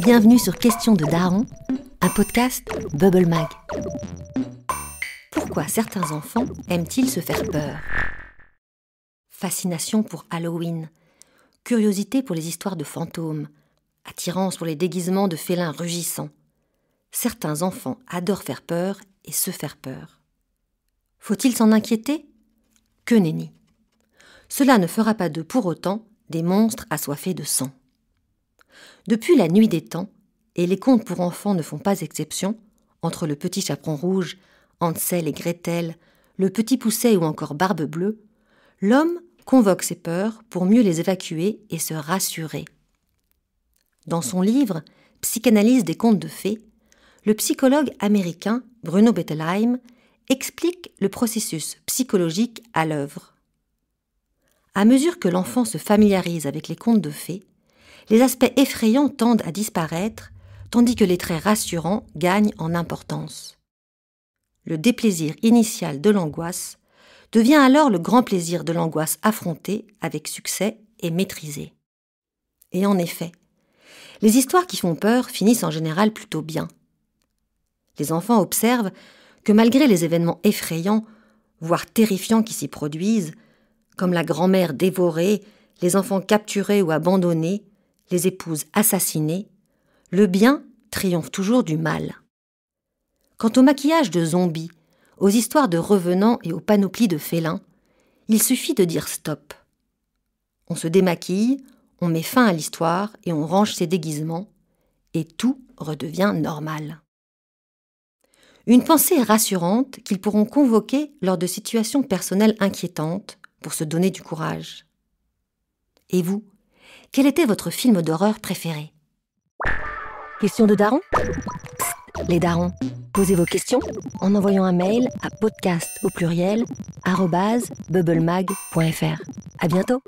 Bienvenue sur Question de Daron, un podcast Bubble Mag. Pourquoi certains enfants aiment-ils se faire peur Fascination pour Halloween, curiosité pour les histoires de fantômes, attirance pour les déguisements de félins rugissants. Certains enfants adorent faire peur et se faire peur. Faut-il s'en inquiéter Que nenni Cela ne fera pas de pour autant des monstres assoiffés de sang. Depuis la nuit des temps, et les contes pour enfants ne font pas exception, entre le petit chaperon rouge, Hansel et Gretel, le petit pousset ou encore Barbe bleue, l'homme convoque ses peurs pour mieux les évacuer et se rassurer. Dans son livre Psychanalyse des contes de fées, le psychologue américain Bruno Bettelheim explique le processus psychologique à l'œuvre. À mesure que l'enfant se familiarise avec les contes de fées, les aspects effrayants tendent à disparaître, tandis que les traits rassurants gagnent en importance. Le déplaisir initial de l'angoisse devient alors le grand plaisir de l'angoisse affrontée avec succès et maîtrisée. Et en effet, les histoires qui font peur finissent en général plutôt bien. Les enfants observent que malgré les événements effrayants, voire terrifiants qui s'y produisent, comme la grand-mère dévorée, les enfants capturés ou abandonnés, les épouses assassinées, le bien triomphe toujours du mal. Quant au maquillage de zombies, aux histoires de revenants et aux panoplies de félins, il suffit de dire stop. On se démaquille, on met fin à l'histoire et on range ses déguisements, et tout redevient normal. Une pensée rassurante qu'ils pourront convoquer lors de situations personnelles inquiétantes pour se donner du courage. Et vous, quel était votre film d'horreur préféré Question de Daron Les darons, posez vos questions en envoyant un mail à podcast au pluriel @bubblemag.fr. À bientôt